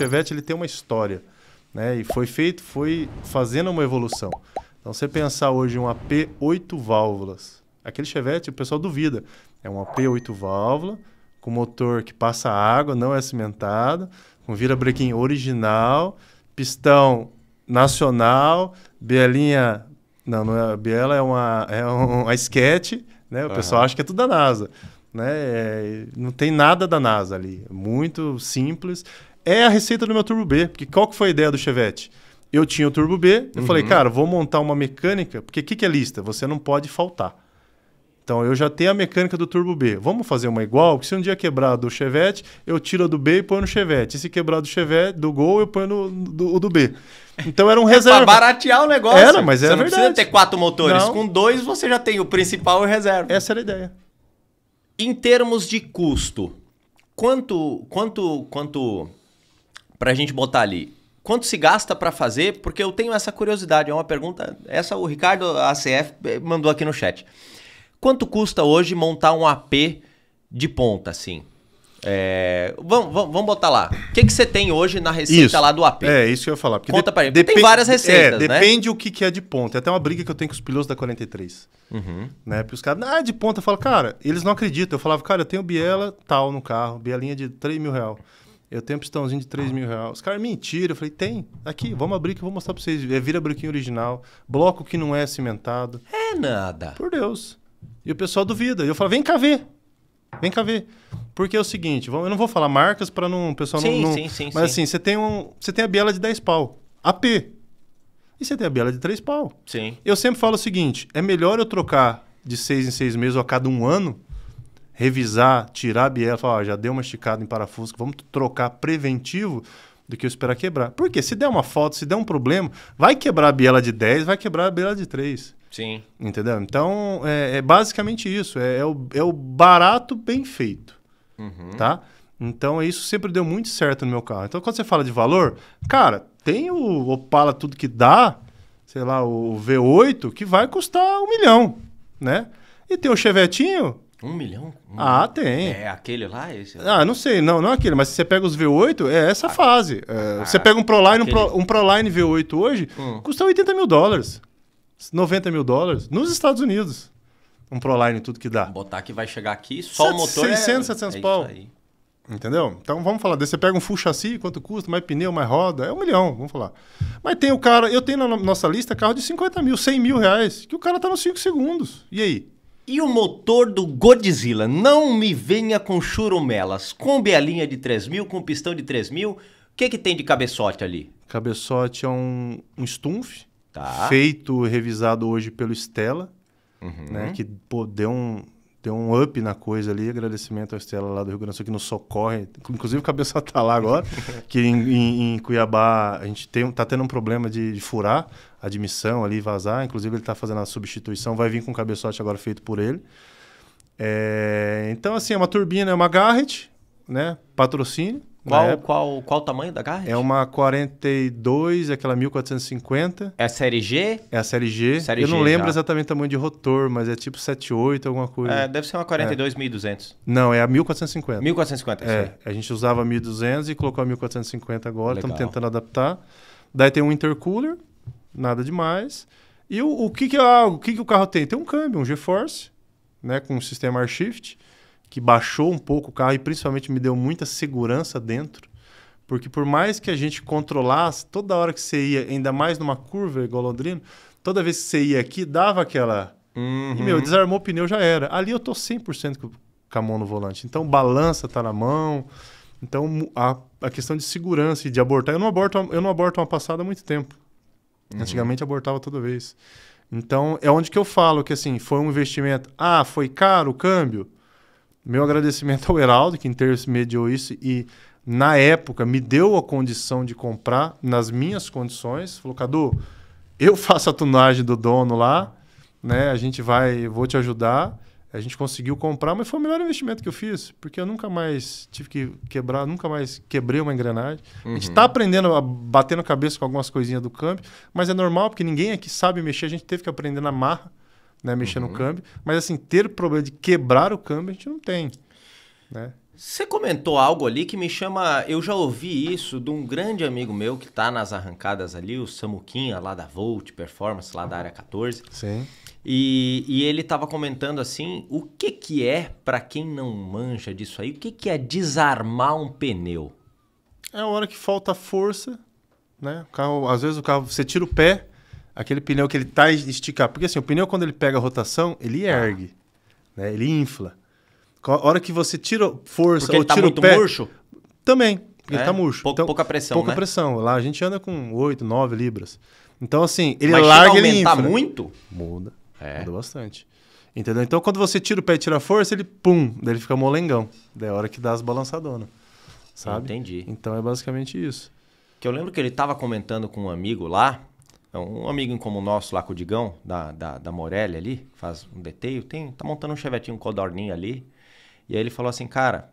Chevette ele tem uma história, né? E foi feito, foi fazendo uma evolução. Então, você pensar hoje um AP 8 válvulas, aquele Chevette o pessoal duvida. É um AP 8 válvula com motor que passa água, não é cimentado, com virabrequim original, pistão nacional, bielinha, não, não é biela, é uma é um, a sketch, né? O uhum. pessoal acha que é tudo da NASA, né? É, não tem nada da NASA ali, muito simples é a receita do meu Turbo B. Porque qual que foi a ideia do Chevette? Eu tinha o Turbo B, eu uhum. falei, cara, vou montar uma mecânica, porque o que, que é lista? Você não pode faltar. Então eu já tenho a mecânica do Turbo B. Vamos fazer uma igual, porque se um dia quebrar do Chevette, eu tiro a do B e ponho no Chevette. E se quebrar do Chevette, do Gol, eu ponho no, do, do B. Então era um é reserva. Pra baratear o negócio. Era, mas era Você não verdade. precisa ter quatro motores. Não. Com dois você já tem o principal e o reserva. Essa era a ideia. Em termos de custo, quanto quanto quanto para a gente botar ali. Quanto se gasta para fazer? Porque eu tenho essa curiosidade. É uma pergunta. Essa o Ricardo ACF mandou aqui no chat. Quanto custa hoje montar um AP de ponta, assim? É, vamos, vamos, vamos, botar lá. O que, que você tem hoje na receita isso, lá do AP? É, isso que eu ia falar. Porque Conta de, pra gente. tem várias receitas, é, né? Depende o que, que é de ponta. É até uma briga que eu tenho com os pilotos da 43. Uhum. Né? Porque os caras, ah, de ponta. Eu falo, cara, eles não acreditam. Eu falava, cara, eu tenho biela tal no carro, bielinha de 3 mil reais. Eu tenho um pistãozinho de 3 ah. mil reais. Os caras, mentira. Eu falei, tem. Aqui, vamos abrir que eu vou mostrar pra vocês. É vira bruquinho original. Bloco que não é cimentado. É nada. Por Deus. E o pessoal duvida. Eu falo, vem cá ver. Vem cá ver. Porque é o seguinte, eu não vou falar marcas para não, o pessoal sim, não, não... Sim, sim, Mas sim. assim, você tem, um, você tem a biela de 10 pau. AP. E você tem a biela de 3 pau. Sim. Eu sempre falo o seguinte, é melhor eu trocar de 6 em 6 meses ou a cada um ano revisar, tirar a biela, falar, ó, já deu uma esticada em parafuso, vamos trocar preventivo do que eu esperar quebrar. Porque se der uma foto, se der um problema, vai quebrar a biela de 10, vai quebrar a biela de 3. Sim. Entendeu? Então, é, é basicamente isso. É, é, o, é o barato bem feito. Uhum. Tá? Então, é isso sempre deu muito certo no meu carro. Então, quando você fala de valor, cara, tem o Opala tudo que dá, sei lá, o V8, que vai custar um milhão, né? E tem o Chevetinho, um milhão? Um ah, milhão. tem. É aquele lá? Esse Ah, não sei. Não, não é aquele, mas se você pega os V8, é essa ah, fase. É, ah, você pega um Proline, aquele... um, Pro, um V8 hoje, hum. custa 80 mil dólares. 90 mil dólares nos Estados Unidos. Um Proline, tudo que dá. Botar que vai chegar aqui, só 7, o motor 600, é... 700 é pau. Entendeu? Então vamos falar desse. Você pega um full chassi, quanto custa, mais pneu, mais roda, é um milhão, vamos falar. Mas tem o cara, eu tenho na nossa lista carro de 50 mil, 100 mil reais, que o cara tá nos 5 segundos. E aí? E o motor do Godzilla? Não me venha com churumelas. com a linha de 3000, com pistão de 3000. O que, que tem de cabeçote ali? Cabeçote é um, um Stunf tá. feito, revisado hoje pelo Stella, uhum. né, que pô, deu um, deu um up na coisa ali. Agradecimento à Estela lá do Rio Grande do Sul, que nos socorre. Inclusive, o Cabeça tá lá agora, que em, em, em, Cuiabá a gente tem, tá tendo um problema de, de furar admissão ali, vazar. Inclusive, ele tá fazendo a substituição, vai vir com o cabeçote agora feito por ele. É, então, assim, é uma turbina, é uma Garrett, né? Patrocínio. Qual, qual, qual, qual o tamanho da Garrett? É uma 42, aquela 1450. É a série G? É a série G. Série Eu G, não lembro já. exatamente o tamanho de rotor, mas é tipo 78, alguma coisa. É, deve ser uma 42 é. 1200. Não, é a 1450. 1450, é. Sim. A gente usava 1200 e colocou a 1450 agora, estamos tentando adaptar. Daí tem um intercooler, nada demais. E o, o, que, que, é o que, que o carro tem? Tem um câmbio, um GeForce, né, com um sistema AirShift. shift que baixou um pouco o carro e principalmente me deu muita segurança dentro. Porque por mais que a gente controlasse, toda hora que você ia, ainda mais numa curva igual Londrina, toda vez que você ia aqui, dava aquela... Uhum. E, meu, uhum. desarmou o pneu, já era. Ali eu tô 100% com a mão no volante. Então, balança tá na mão. Então, a, a questão de segurança e de abortar... Eu não aborto, eu não aborto uma passada há muito tempo. Uhum. Antigamente, abortava toda vez. Então, é onde que eu falo que, assim, foi um investimento... Ah, foi caro o câmbio? Meu agradecimento ao Heraldo, que intermediou isso e, na época, me deu a condição de comprar nas minhas condições. Falou, Cadu, eu faço a tunagem do dono lá, né? A gente vai, vou te ajudar. A gente conseguiu comprar, mas foi o melhor investimento que eu fiz, porque eu nunca mais tive que quebrar, nunca mais quebrei uma engrenagem. Uhum. A gente está aprendendo, a, batendo cabeça com algumas coisinhas do câmbio, mas é normal, porque ninguém aqui sabe mexer, a gente teve que aprender na marra né? Mexer uhum. no câmbio. Mas assim, ter o problema de quebrar o câmbio, a gente não tem. Né? Você comentou algo ali que me chama. Eu já ouvi isso de um grande amigo meu que está nas arrancadas ali, o Samuquinha, lá da Volt Performance, lá da área 14. Sim. E, e ele estava comentando assim: o que, que é, para quem não manja disso aí, o que, que é desarmar um pneu? É a hora que falta força, né? O carro, às vezes o carro, você tira o pé, aquele pneu que ele tá esticar. Porque assim, o pneu quando ele pega a rotação, ele tá. ergue, né? Ele infla. A hora que você tira força porque ou tá tira o pé... murcho? Também, porque é? ele tá murcho. Pouca, então, pouca pressão, Pouca né? pressão. Lá a gente anda com 8, 9 libras. Então assim, ele Mas larga, ele infla. Mas muito? Muda, é. muda bastante. Entendeu? Então, quando você tira o pé e tira a força, ele pum, daí ele fica molengão. Daí é a hora que dá as balançadonas. Sabe? Entendi. Então é basicamente isso. Que eu lembro que ele estava comentando com um amigo lá, é um amigo como o nosso lá com o Digão, da, da, da Morelli ali, faz um deteio, tem, tá montando um chevetinho, um codorninho ali. E aí ele falou assim, cara,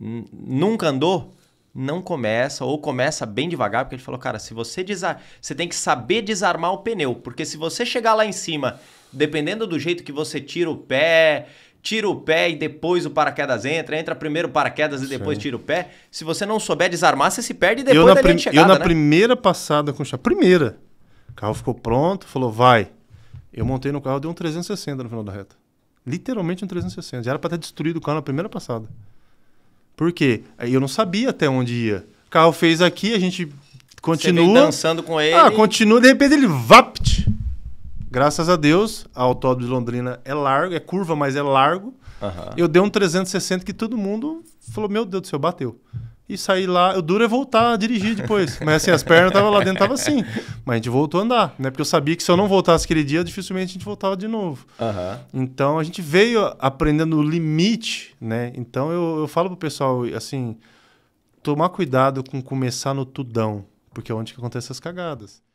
nunca andou? Não começa, ou começa bem devagar, porque ele falou, cara, se você desar... Você tem que saber desarmar o pneu, porque se você chegar lá em cima, dependendo do jeito que você tira o pé, tira o pé e depois o paraquedas entra, entra primeiro o paraquedas e depois Sim. tira o pé. Se você não souber desarmar, você se perde depois eu da prim... chegada, Eu na né? primeira passada com o chá, primeira, o carro ficou pronto, falou, vai. Eu montei no carro, deu um 360 no final da reta. Literalmente um 360. Já era para ter destruído o carro na primeira passada. Por quê? Aí eu não sabia até onde ia. O carro fez aqui, a gente continua. Você dançando com ele. Ah, continua, de repente ele vapt. Graças a Deus, a autódromo de Londrina é largo, é curva, mas é largo. Uhum. Eu dei um 360 que todo mundo falou: Meu Deus do céu, bateu e sair lá. O duro é voltar a dirigir depois. Mas assim, as pernas estavam lá dentro, tava assim. Mas a gente voltou a andar, né? Porque eu sabia que se eu não voltasse aquele dia, dificilmente a gente voltava de novo. Uhum. Então a gente veio aprendendo o limite, né? Então eu, eu falo pro pessoal, assim, tomar cuidado com começar no tudão, porque é onde que acontecem as cagadas.